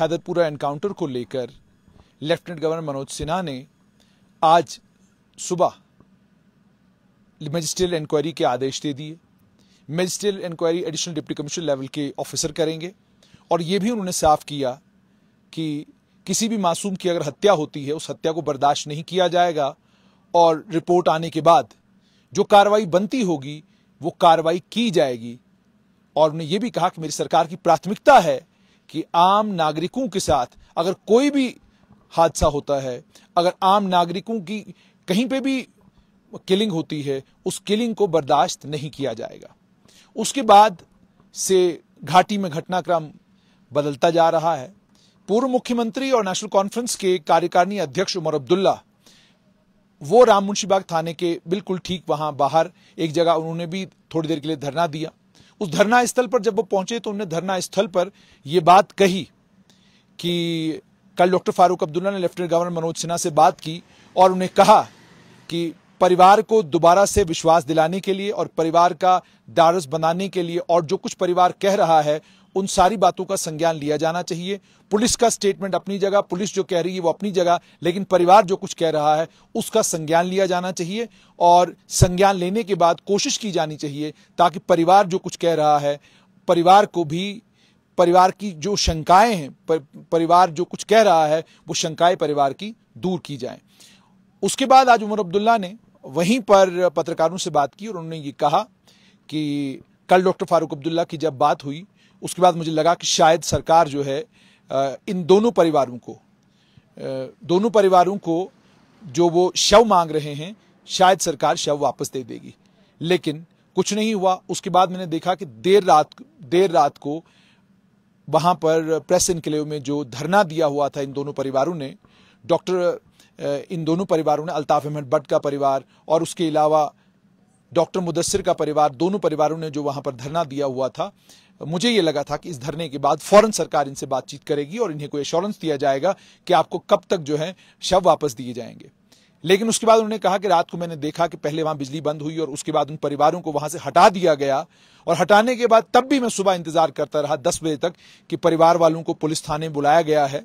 Haiderpura encounter को लेकर lieutenant governor Manoj Sinha ने आज सुबह मजिस्ट्रियल इंक्वायरी के आदेश दे दिए magisterial inquiry additional deputy commissioner level के ऑफिसर करेंगे और ये भी उन्होंने साफ किया कि किसी भी मासूम की अगर हत्या होती है उस हत्या को बर्दाश्त नहीं किया जाएगा और रिपोर्ट आने के बाद जो कार्रवाई बनती होगी वो कार्रवाई की जाएगी और उन्होंने ये भी कहा कि मेरी सरकार की प्राथमिकता है कि आम नागरिकों के साथ अगर कोई भी हादसा होता है अगर आम नागरिकों की कहीं पे भी किलिंग होती है उस किलिंग को बर्दाश्त नहीं किया जाएगा उसके बाद से घाटी में घटनाक्रम बदलता जा रहा है पूर्व मुख्यमंत्री और नेशनल कॉन्फ्रेंस के कार्यकारिणी अध्यक्ष उमर अब्दुल्ला वो राम मुंशीबाग थाने के बिल्कुल ठीक वहां बाहर एक जगह उन्होंने भी थोड़ी देर के लिए धरना दिया उस धरना स्थल पर जब वो पहुंचे तो उन्होंने धरना स्थल पर यह बात कही कि कल डॉक्टर फारूक अब्दुल्ला ने लेफ्टिनेंट गवर्नर मनोज सिन्हा से बात की और उन्हें कहा कि परिवार को दोबारा से विश्वास दिलाने के लिए और परिवार का दारस बनाने के लिए और जो कुछ परिवार कह रहा है उन सारी बातों का संज्ञान लिया जाना चाहिए पुलिस का स्टेटमेंट अपनी जगह पुलिस जो कह रही है वो अपनी जगह लेकिन परिवार जो कुछ कह रहा है उसका संज्ञान लिया जाना चाहिए और संज्ञान लेने के बाद कोशिश की जानी चाहिए ताकि परिवार जो कुछ कह रहा है परिवार को भी परिवार की जो शंकाएं हैं पर, परिवार जो कुछ कह रहा है वो शंकाएं परिवार की दूर की जाए उसके बाद आज उमर अब्दुल्ला ने वहीं पर पत्रकारों से बात की और उन्होंने ये कहा कि कल डॉक्टर फारूक अब्दुल्ला की जब बात हुई उसके बाद मुझे लगा कि शायद सरकार जो है इन दोनों परिवारों को दोनों परिवारों को जो वो शव मांग रहे हैं शायद सरकार शव वापस दे देगी लेकिन कुछ नहीं हुआ उसके बाद मैंने देखा कि देर रात देर रात को वहाँ पर प्रेस इनकलेव में जो धरना दिया हुआ था इन दोनों परिवारों ने डॉक्टर इन दोनों परिवारों ने अल्ताफ अहमद भट्ट का परिवार और उसके अलावा डॉक्टर मुदस्सर का परिवार दोनों परिवारों ने जो वहाँ पर धरना दिया हुआ था मुझे ये लगा था कि इस धरने के बाद फौरन सरकार इनसे बातचीत करेगी और इन्हें कोई एश्योरेंस दिया जाएगा कि आपको कब तक जो है शव वापस दिए जाएंगे लेकिन उसके बाद उन्होंने कहा कि रात को मैंने देखा कि पहले वहां बिजली बंद हुई और उसके बाद उन परिवारों को वहां से हटा दिया गया और हटाने के बाद तब भी मैं सुबह इंतजार करता रहा दस बजे तक कि परिवार वालों को पुलिस थाने बुलाया गया है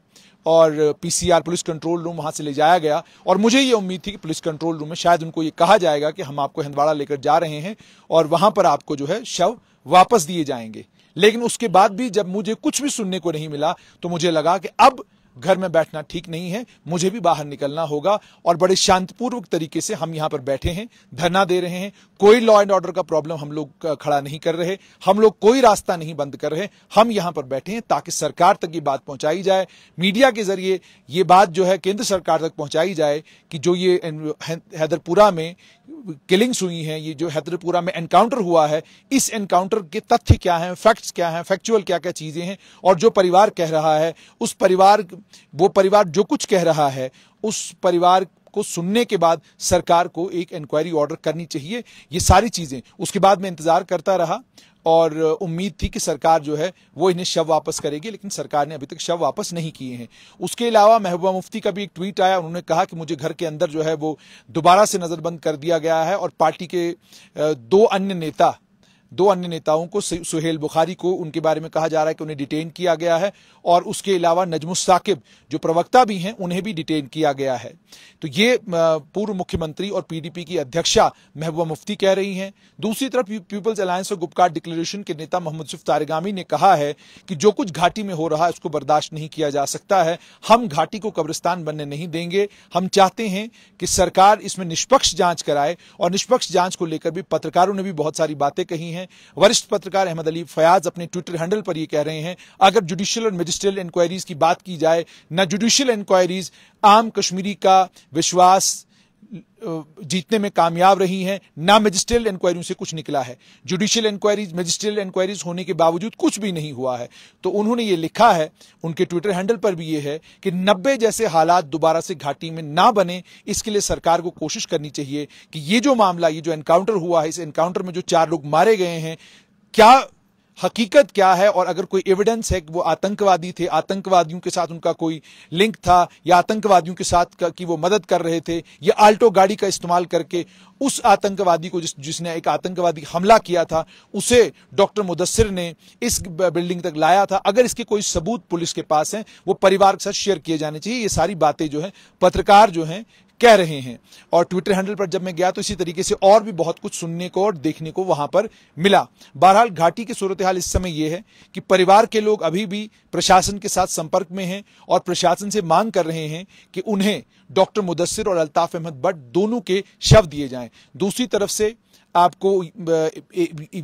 और पीसीआर पुलिस कंट्रोल रूम वहां से ले जाया गया और मुझे ये उम्मीद थी कि पुलिस कंट्रोल रूम में शायद उनको ये कहा जाएगा कि हम आपको हिंदवाड़ा लेकर जा रहे हैं और वहां पर आपको जो है शव वापस दिए जाएंगे लेकिन उसके बाद भी जब मुझे कुछ भी सुनने को नहीं मिला तो मुझे लगा कि अब घर में बैठना ठीक नहीं है मुझे भी बाहर निकलना होगा और बड़े शांतिपूर्वक तरीके से हम यहाँ पर बैठे हैं धरना दे रहे हैं कोई लॉ एंड ऑर्डर का प्रॉब्लम हम लोग खड़ा नहीं कर रहे हम लोग कोई रास्ता नहीं बंद कर रहे हम यहाँ पर बैठे हैं ताकि सरकार तक ये बात पहुंचाई जाए मीडिया के जरिए ये बात जो है केंद्र सरकार तक पहुंचाई जाए कि जो ये हैदरपुरा में किलिंग्स हुई हैं ये जो हैदरपुरा में एनकाउंटर हुआ है इस एनकाउंटर के तथ्य क्या हैं फैक्ट्स क्या हैं फैक्चुअल क्या क्या चीज़ें हैं और जो परिवार कह रहा है उस परिवार वो परिवार जो कुछ कह रहा है उस परिवार को सुनने के बाद सरकार को एक इंक्वायरी ऑर्डर करनी चाहिए ये सारी चीज़ें उसके बाद मैं इंतज़ार करता रहा और उम्मीद थी कि सरकार जो है वो इन्हें शव वापस करेगी लेकिन सरकार ने अभी तक शव वापस नहीं किए हैं उसके अलावा महबूबा मुफ्ती का भी एक ट्वीट आया उन्होंने कहा कि मुझे घर के अंदर जो है वो दोबारा से नज़रबंद कर दिया गया है और पार्टी के दो अन्य नेता दो अन्य नेताओं को सुहेल बुखारी को उनके बारे में कहा जा रहा है कि उन्हें डिटेन किया गया है और उसके अलावा साकिब जो प्रवक्ता भी हैं उन्हें भी डिटेन किया गया है तो ये पूर्व मुख्यमंत्री और पीडीपी की अध्यक्षा महबूबा मुफ्ती कह रही हैं दूसरी तरफ पीपल्स अलायंस और गुप्कार डिक्लेरेशन के नेता मोहम्मद सिफ तारेगामी ने कहा है कि जो कुछ घाटी में हो रहा है उसको बर्दाश्त नहीं किया जा सकता है हम घाटी को कब्रिस्तान बनने नहीं देंगे हम चाहते हैं कि सरकार इसमें निष्पक्ष जांच कराए और निष्पक्ष जांच को लेकर भी पत्रकारों ने भी बहुत सारी बातें कही हैं हैं वरिष्ठ पत्रकार अहमद अली फयाज अपने ट्विटर हैंडल पर यह कह रहे हैं अगर जुडिशियल और मजिस्ट्रियल इंक्वायरीज की बात की जाए न जुडिशियल इंक्वायरीज आम कश्मीरी का विश्वास जीतने में कामयाब रही हैं ना मजिस्ट्रियल इंक्वायरियों से कुछ निकला है जुडिशियल इंक्वायरीज मजिस्ट्रियल इंक्वायरीज होने के बावजूद कुछ भी नहीं हुआ है तो उन्होंने ये लिखा है उनके ट्विटर हैंडल पर भी ये है कि नब्बे जैसे हालात दोबारा से घाटी में ना बने इसके लिए सरकार को कोशिश करनी चाहिए कि ये जो मामला ये जो एनकाउंटर हुआ है इस एनकाउंटर में जो चार लोग मारे गए हैं क्या हकीकत क्या है और अगर कोई एविडेंस है कि वो आतंकवादी थे आतंकवादियों के साथ उनका कोई लिंक था या आतंकवादियों के साथ की वो मदद कर रहे थे या आल्टो गाड़ी का इस्तेमाल करके उस आतंकवादी को जिस जिसने एक आतंकवादी हमला किया था उसे डॉक्टर मुदस्सिर ने इस बिल्डिंग तक लाया था अगर इसके कोई सबूत पुलिस के पास हैं वो परिवार के साथ शेयर किए जाने चाहिए ये सारी बातें जो है पत्रकार जो हैं कह रहे हैं और ट्विटर हैंडल पर जब मैं गया तो इसी तरीके से और भी बहुत कुछ सुनने को और देखने को वहां पर मिला बहरहाल घाटी की सूरत हाल इस समय यह है कि परिवार के लोग अभी भी प्रशासन के साथ संपर्क में हैं और प्रशासन से मांग कर रहे हैं कि उन्हें डॉक्टर मुदस्सिर और अल्ताफ अहमद भट्ट दोनों के शव दिए जाएं दूसरी तरफ से आपको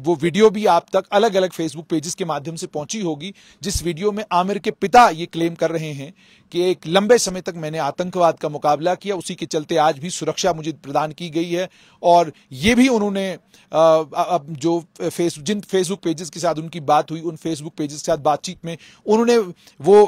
वो वीडियो भी आप तक अलग अलग फेसबुक पेजेस के माध्यम से पहुंची होगी जिस वीडियो में आमिर के पिता ये क्लेम कर रहे हैं कि एक लंबे समय तक मैंने आतंकवाद का मुकाबला किया उसी के चलते आज भी सुरक्षा मुझे प्रदान की गई है और ये भी उन्होंने अब जो फेस जिन फेसबुक पेजेस के साथ उनकी बात हुई उन फेसबुक पेजेस के साथ बातचीत में उन्होंने वो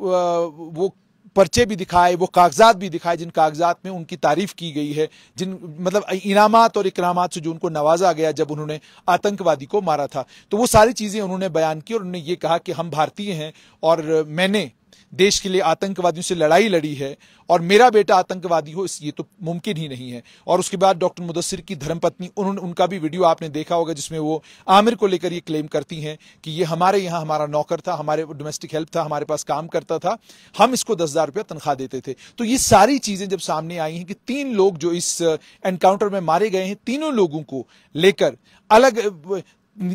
वो पर्चे भी दिखाए वो कागजात भी दिखाए जिन कागजात में उनकी तारीफ की गई है जिन मतलब इनामत और इकराम से जो उनको नवाजा गया जब उन्होंने आतंकवादी को मारा था तो वो सारी चीज़ें उन्होंने बयान की और उन्होंने ये कहा कि हम भारतीय हैं और मैंने देश के लिए आतंकवादियों से लड़ाई लड़ी है और मेरा बेटा आतंकवादी हो इस ये तो मुमकिन ही नहीं है और उसके बाद डॉक्टर मुदस्सिर की धर्मपत्नी उन्होंने उनका भी वीडियो आपने देखा होगा जिसमें वो आमिर को लेकर ये क्लेम करती हैं कि ये हमारे यहाँ हमारा नौकर था हमारे डोमेस्टिक हेल्प था हमारे पास काम करता था हम इसको दस हजार रुपया तनख्वाह देते थे तो ये सारी चीजें जब सामने आई हैं कि तीन लोग जो इस एनकाउंटर में मारे गए हैं तीनों लोगों को लेकर अलग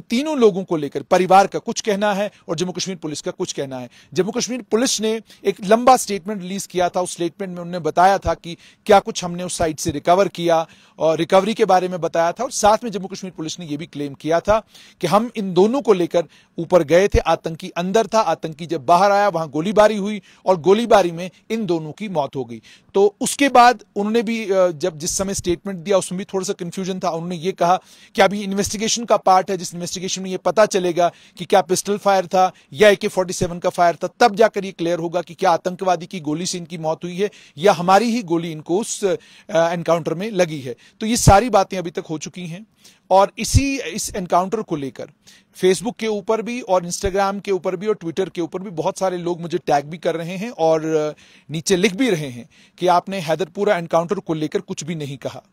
तीनों लोगों को लेकर परिवार का कुछ कहना है और जम्मू कश्मीर पुलिस का कुछ कहना है जम्मू कश्मीर पुलिस ने एक लंबा स्टेटमेंट रिलीज किया था उस स्टेटमेंट में उन्होंने बताया था कि क्या कुछ हमने उस साइट से रिकवर किया और रिकवरी के बारे में बताया था और साथ में जम्मू कश्मीर पुलिस ने यह भी क्लेम किया था कि हम इन दोनों को लेकर ऊपर गए थे आतंकी अंदर था आतंकी जब बाहर आया वहां गोलीबारी हुई और गोलीबारी में इन दोनों की मौत हो गई तो उसके बाद उन्होंने भी जब जिस समय स्टेटमेंट दिया उसमें भी थोड़ा सा कंफ्यूजन था उन्होंने ये कहा कि अभी इन्वेस्टिगेशन का पार्ट है जिस इन्वेस्टिगेशन में ये पता चलेगा कि क्या पिस्टल फायर था या ए के फोर्टी सेवन का फायर था तब जाकर ये क्लियर होगा कि क्या आतंकवादी की गोली से इनकी मौत हुई है या हमारी ही गोली इनको उस एनकाउंटर में लगी है तो ये सारी बातें अभी तक हो चुकी हैं और इसी इस एनकाउंटर को लेकर फेसबुक के ऊपर भी और इंस्टाग्राम के ऊपर भी और ट्विटर के ऊपर भी बहुत सारे लोग मुझे टैग भी कर रहे हैं और नीचे लिख भी रहे हैं कि आपने हैदरपुरा एनकाउंटर को लेकर कुछ भी नहीं कहा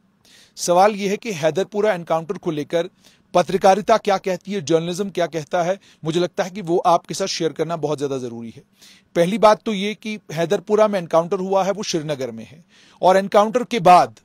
सवाल यह है कि हैदरपुरा एनकाउंटर को लेकर पत्रकारिता क्या कहती है जर्नलिज्म क्या कहता है मुझे लगता है कि वो आपके साथ शेयर करना बहुत ज़्यादा ज़रूरी है पहली बात तो ये कि हैदरपुरा में एनकाउंटर हुआ है वो श्रीनगर में है और एनकाउंटर के बाद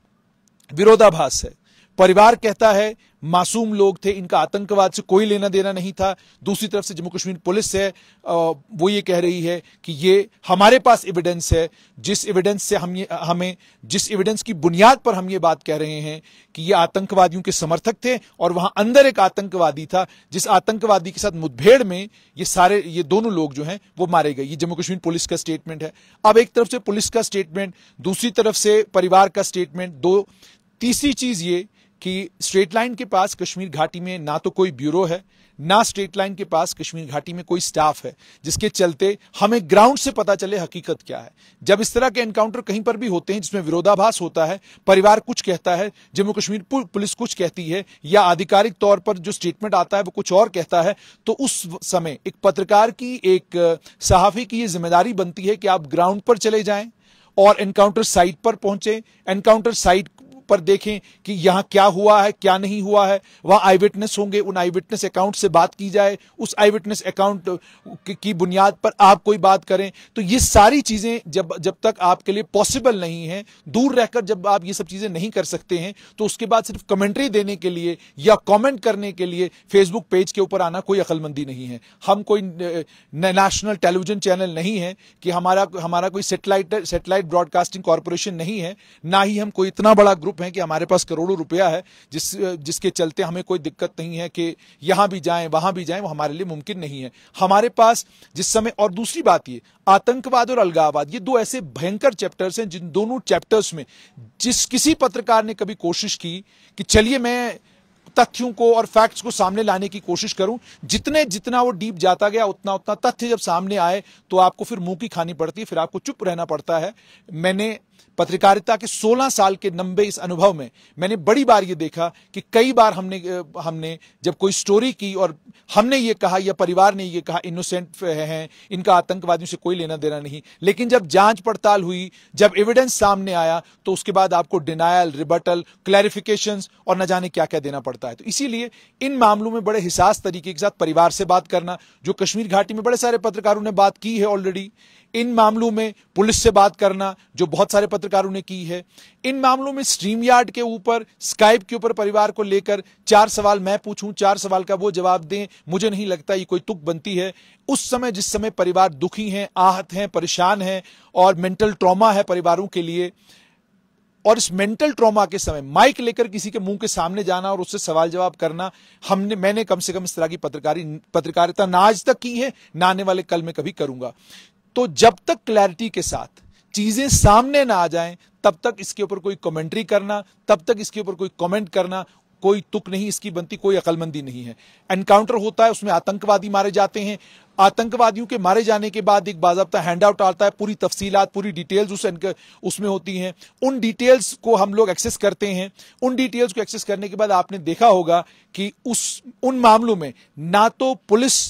विरोधाभास है परिवार कहता है मासूम लोग थे इनका आतंकवाद से कोई लेना देना नहीं था दूसरी तरफ से जम्मू कश्मीर पुलिस है वो ये कह रही है कि ये हमारे पास एविडेंस है जिस एविडेंस से हम ये हमें जिस एविडेंस की बुनियाद पर हम ये बात कह रहे हैं कि ये आतंकवादियों के समर्थक थे और वहां अंदर एक आतंकवादी था जिस आतंकवादी के साथ मुठभेड़ में ये सारे ये दोनों लोग जो हैं वो मारे गए ये जम्मू कश्मीर पुलिस का स्टेटमेंट है अब एक तरफ से पुलिस का स्टेटमेंट दूसरी तरफ से परिवार का स्टेटमेंट दो तीसरी चीज ये कि स्ट्रेट लाइन के पास कश्मीर घाटी में ना तो कोई ब्यूरो है ना स्ट्रेट लाइन के पास कश्मीर घाटी में कोई स्टाफ है जिसके चलते हमें ग्राउंड से पता चले हकीकत क्या है जब इस तरह के एनकाउंटर कहीं पर भी होते हैं जिसमें विरोधाभास होता है परिवार कुछ कहता है जम्मू कश्मीर पुलिस कुछ कहती है या आधिकारिक तौर पर जो स्टेटमेंट आता है वो कुछ और कहता है तो उस समय एक पत्रकार की एक सहाफी की ये जिम्मेदारी बनती है कि आप ग्राउंड पर चले जाएं और एनकाउंटर साइट पर पहुंचे एनकाउंटर साइट पर देखें कि यहाँ क्या हुआ है क्या नहीं हुआ है वह आई विटनेस होंगे उन आई विटनेस अकाउंट से बात की जाए उस आई विटनेस अकाउंट की बुनियाद पर आप कोई बात करें तो ये सारी चीज़ें जब जब तक आपके लिए पॉसिबल नहीं है दूर रहकर जब आप ये सब चीज़ें नहीं कर सकते हैं तो उसके बाद सिर्फ कमेंट्री देने के लिए या कॉमेंट करने के लिए फेसबुक पेज के ऊपर आना कोई अकलमंदी नहीं है हम कोई नेशनल टेलीविजन चैनल नहीं है कि हमारा हमारा कोई सेटेलाइट सेटेलाइट ब्रॉडकास्टिंग कॉरपोरेशन नहीं है ना ही हम कोई इतना बड़ा ग्रुप जागरूक हैं कि हमारे पास करोड़ों रुपया है जिस जिसके चलते हमें कोई दिक्कत नहीं है कि यहाँ भी जाएं वहाँ भी जाएं वो हमारे लिए मुमकिन नहीं है हमारे पास जिस समय और दूसरी बात ये आतंकवाद और अलगाववाद ये दो ऐसे भयंकर चैप्टर्स हैं जिन दोनों चैप्टर्स में जिस किसी पत्रकार ने कभी कोशिश की कि चलिए मैं तथ्यों को और फैक्ट्स को सामने लाने की कोशिश करूं जितने जितना वो डीप जाता गया उतना उतना तथ्य जब सामने आए तो आपको फिर मुंह की खानी पड़ती है फिर आपको चुप रहना पड़ता है मैंने पत्रकारिता के 16 साल के लंबे इस अनुभव में मैंने बड़ी बार ये देखा कि कई बार हमने हमने जब कोई स्टोरी की और हमने ये कहा या परिवार ने ये कहा इनोसेंट हैं इनका आतंकवादियों से कोई लेना देना नहीं लेकिन जब जांच पड़ताल हुई जब एविडेंस सामने आया तो उसके बाद आपको डिनायल रिबटल क्लैरिफिकेशन और न जाने क्या क्या देना पड़ता है तो इसीलिए इन मामलों में बड़े हिसास तरीके के साथ परिवार से बात करना जो कश्मीर घाटी में बड़े सारे पत्रकारों ने बात की है ऑलरेडी इन मामलों में पुलिस से बात करना जो बहुत सारे पत्रकारों ने की है इन मामलों में स्ट्रीम यार्ड के ऊपर स्काइप के ऊपर परिवार को लेकर चार सवाल मैं पूछूं चार सवाल का वो जवाब दें मुझे नहीं लगता ये कोई तुक बनती है उस समय जिस समय परिवार दुखी हैं आहत हैं परेशान हैं और मेंटल ट्रॉमा है परिवारों के लिए और इस मेंटल ट्रॉमा के समय माइक लेकर किसी के मुंह के सामने जाना और उससे सवाल जवाब करना हमने मैंने कम से कम इस तरह की पत्रकारी पत्रकारिता ना आज तक की है ना आने वाले कल में कभी करूंगा तो जब तक क्लैरिटी के साथ चीजें सामने ना आ जाएं तब तक इसके ऊपर कोई कमेंट्री करना तब तक इसके ऊपर कोई कमेंट करना कोई तुक नहीं इसकी बनती कोई अकलमंदी नहीं है एनकाउंटर होता है उसमें आतंकवादी मारे जाते हैं आतंकवादियों के मारे जाने के बाद एक बाजबता हैंड आउट आता है पूरी तफसीलात पूरी डिटेल्स उस उसमें होती हैं उन डिटेल्स को हम लोग एक्सेस करते हैं उन डिटेल्स को एक्सेस करने के बाद आपने देखा होगा कि उस उन मामलों में ना तो पुलिस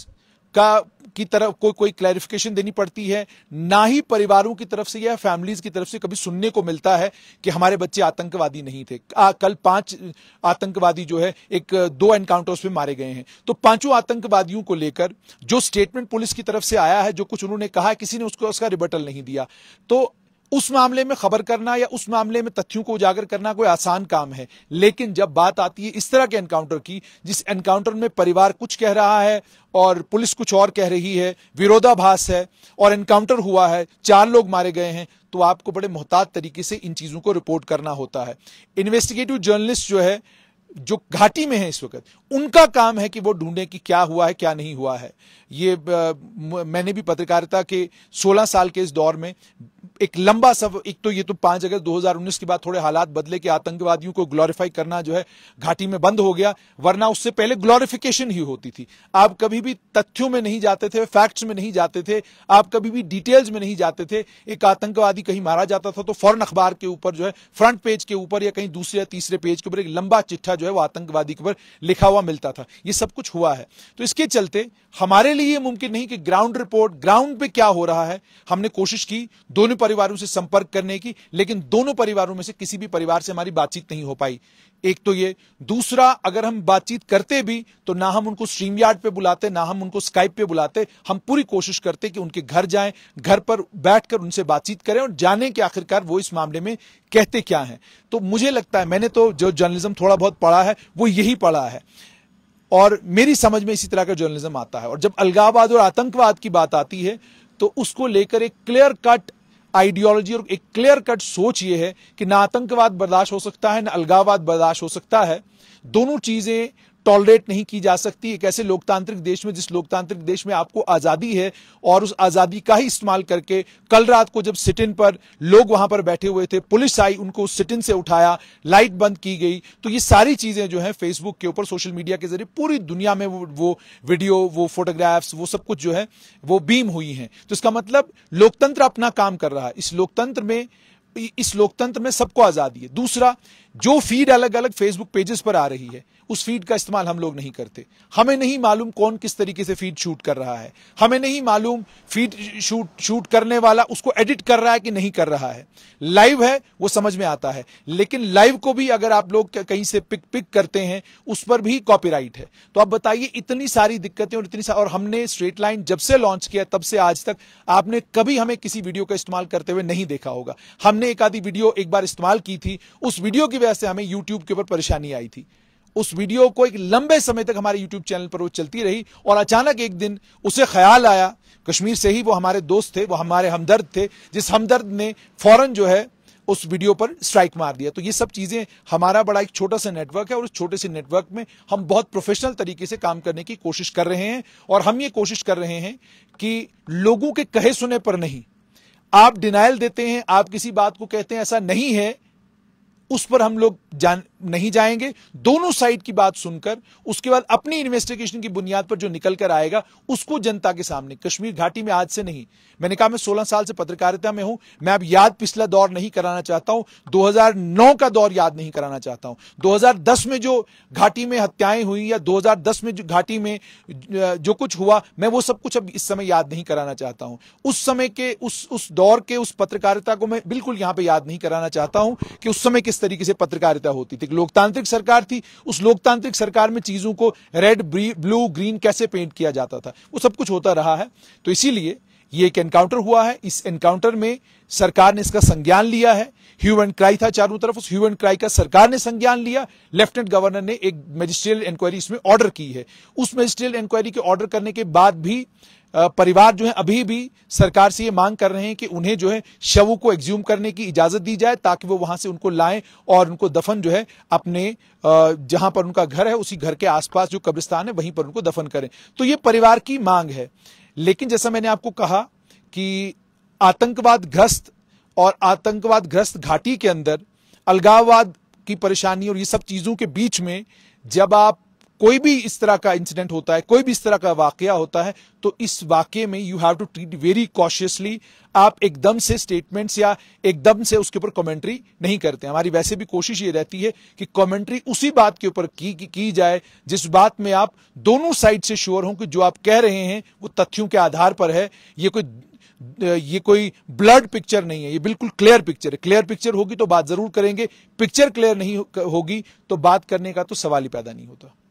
का की तरफ कोई कोई क्लैरिफिकेशन देनी पड़ती है ना ही परिवारों की तरफ से या फैमिलीज की तरफ से कभी सुनने को मिलता है कि हमारे बच्चे आतंकवादी नहीं थे आ, कल पांच आतंकवादी जो है एक दो एनकाउंटर्स में मारे गए हैं तो पांचों आतंकवादियों को लेकर जो स्टेटमेंट पुलिस की तरफ से आया है जो कुछ उन्होंने कहा किसी ने उसको उसका रिबर्टल नहीं दिया तो उस मामले में खबर करना या उस मामले में तथ्यों को उजागर करना कोई आसान काम है लेकिन जब बात आती है इस तरह के एनकाउंटर की जिस एनकाउंटर में परिवार कुछ कह रहा है और पुलिस कुछ और कह रही है विरोधाभास है और एनकाउंटर हुआ है चार लोग मारे गए हैं तो आपको बड़े मोहतात तरीके से इन चीजों को रिपोर्ट करना होता है इन्वेस्टिगेटिव जर्नलिस्ट जो है जो घाटी में है इस वक्त उनका काम है कि वो ढूंढें कि क्या हुआ है क्या नहीं हुआ है ये आ, मैंने भी पत्रकारिता के 16 साल के इस दौर में एक लंबा सब एक तो ये तो पांच अगस्त 2019 के बाद थोड़े हालात बदले कि आतंकवादियों को ग्लोरीफाई करना जो है घाटी में बंद हो गया वरना उससे पहले ग्लोरिफिकेशन ही होती थी आप कभी भी तथ्यों में नहीं जाते थे फैक्ट्स में नहीं जाते थे आप कभी भी डिटेल्स में नहीं जाते थे एक आतंकवादी कहीं मारा जाता था तो फौरन अखबार के ऊपर जो है फ्रंट पेज के ऊपर या कहीं दूसरे या तीसरे पेज के ऊपर एक लंबा चिट्ठा जो है वो आतंकवादी के ऊपर लिखा हुआ मिलता था ये सब कुछ हुआ है तो इसके चलते हमारे लिए मुमकिन नहीं कि ग्राउंड रिपोर्ट ग्राउंड पे क्या हो रहा है हमने कोशिश की दोनों परिवारों से संपर्क करने की लेकिन दोनों परिवारों में से किसी भी परिवार से हमारी बातचीत नहीं हो पाई एक तो ये दूसरा अगर हम बातचीत करते भी तो ना हम उनको स्ट्रीम यार्ड पर बुलाते ना हम उनको स्काइप पे बुलाते हम पूरी कोशिश करते कि उनके घर जाएं घर पर बैठकर उनसे बातचीत करें और जाने कि आखिरकार वो इस मामले में कहते क्या हैं तो मुझे लगता है मैंने तो जो जर्नलिज्म थोड़ा बहुत पढ़ा है वो यही पढ़ा है और मेरी समझ में इसी तरह का जर्नलिज्म आता है और जब अलगाववाद और आतंकवाद की बात आती है तो उसको लेकर एक क्लियर कट आइडियोलॉजी और एक क्लियर कट सोच ये है कि ना आतंकवाद बर्दाश्त हो सकता है ना अलगाववाद बर्दाश्त हो सकता है दोनों चीजें टॉलरेट नहीं की जा सकती एक ऐसे लोकतांत्रिक देश में जिस लोकतांत्रिक देश में आपको आज़ादी है और उस आज़ादी का ही इस्तेमाल करके कल रात को जब सिट इन पर लोग वहां पर बैठे हुए थे पुलिस आई उनको सिट इन से उठाया लाइट बंद की गई तो ये सारी चीज़ें जो है फेसबुक के ऊपर सोशल मीडिया के जरिए पूरी दुनिया में वो, वो वीडियो वो फोटोग्राफ्स वो सब कुछ जो है वो बीम हुई है तो इसका मतलब लोकतंत्र अपना काम कर रहा है इस लोकतंत्र में इस लोकतंत्र में सबको आज़ादी है दूसरा जो फीड अलग अलग फेसबुक पेजेस पर आ रही है उस फीड का इस्तेमाल हम लोग नहीं करते हमें नहीं मालूम कौन किस तरीके से फीड शूट कर रहा है हमें नहीं मालूम फीड शूट शूट करने वाला उसको एडिट कर रहा है कि नहीं कर रहा है लाइव है वो समझ में आता है लेकिन लाइव को भी अगर आप लोग कहीं से पिक पिक करते हैं उस पर भी कॉपीराइट है तो आप बताइए इतनी सारी दिक्कतें और इतनी सारी और हमने स्ट्रेट लाइन जब से लॉन्च किया तब से आज तक आपने कभी हमें किसी वीडियो का इस्तेमाल करते हुए नहीं देखा होगा हमने एक आधी वीडियो एक बार इस्तेमाल की थी उस वीडियो की वजह से हमें यूट्यूब के ऊपर परेशानी आई थी उस वीडियो को एक लंबे समय तक हमारे यूट्यूब चैनल पर वो चलती रही और अचानक एक दिन उसे ख्याल आया कश्मीर से ही वो हमारे दोस्त थे वो हमारे हमदर्द थे जिस हमदर्द ने फौरन जो है उस वीडियो पर स्ट्राइक मार दिया तो ये सब चीज़ें हमारा बड़ा एक छोटा सा नेटवर्क है और उस छोटे से नेटवर्क में हम बहुत प्रोफेशनल तरीके से काम करने की कोशिश कर रहे हैं और हम ये कोशिश कर रहे हैं कि लोगों के कहे सुने पर नहीं आप डिनाइल देते हैं आप किसी बात को कहते हैं ऐसा नहीं है उस पर हम लोग जान नहीं जाएंगे दोनों साइड की बात सुनकर उसके बाद अपनी इन्वेस्टिगेशन की बुनियाद पर जो निकल कर आएगा उसको जनता के सामने कश्मीर घाटी में आज से नहीं मैंने कहा मैं 16 साल से पत्रकारिता में हूं मैं अब याद पिछला दौर नहीं कराना चाहता हूं 2009 का दौर याद नहीं कराना चाहता हूं दो में जो घाटी में हत्याएं हुई या दो में जो घाटी में जो कुछ हुआ मैं वो सब कुछ अब इस समय याद नहीं कराना चाहता हूं उस समय के उस उस दौर के उस पत्रकारिता को मैं बिल्कुल यहां पर याद नहीं कराना चाहता हूं कि उस समय के किस तरीके से पत्रकारिता होती थी लोकतांत्रिक सरकार थी उस लोकतांत्रिक सरकार में चीजों को रेड ब्लू ग्रीन कैसे पेंट किया जाता था वो सब कुछ होता रहा है तो इसीलिए ये एक एनकाउंटर हुआ है इस एनकाउंटर में सरकार ने इसका संज्ञान लिया है ह्यूमन क्राई था चारों तरफ उस ह्यूमन क्राई का सरकार ने संज्ञान लिया लेफ्टिनेंट गवर्नर ने एक मजिस्ट्रियल इंक्वायरी इसमें ऑर्डर की है उस मजिस्ट्रियल इंक्वायरी के ऑर्डर करने के बाद भी परिवार जो है अभी भी सरकार से ये मांग कर रहे हैं कि उन्हें जो है शवों को एग्ज्यूम करने की इजाजत दी जाए ताकि वो वहां से उनको लाएं और उनको दफन जो है अपने जहां पर उनका घर है उसी घर के आसपास जो कब्रिस्तान है वहीं पर उनको दफन करें तो ये परिवार की मांग है लेकिन जैसा मैंने आपको कहा कि आतंकवाद ग्रस्त और आतंकवाद ग्रस्त घाटी के अंदर अलगाववाद की परेशानी और ये सब चीज़ों के बीच में जब आप कोई भी इस तरह का इंसिडेंट होता है कोई भी इस तरह का वाक्य होता है तो इस वाक्य में you have to treat very cautiously आप एकदम से स्टेटमेंट्स या एकदम से उसके ऊपर कमेंट्री नहीं करते हमारी वैसे भी कोशिश ये रहती है कि कमेंट्री उसी बात के ऊपर की, की, की जाए जिस बात में आप दोनों साइड से श्योर हों कि जो आप कह रहे हैं वो तथ्यों के आधार पर है ये कोई ये कोई ब्लड पिक्चर नहीं है ये बिल्कुल क्लियर पिक्चर है क्लियर पिक्चर होगी तो बात जरूर करेंगे पिक्चर क्लियर नहीं होगी तो बात करने का तो सवाल ही पैदा नहीं होता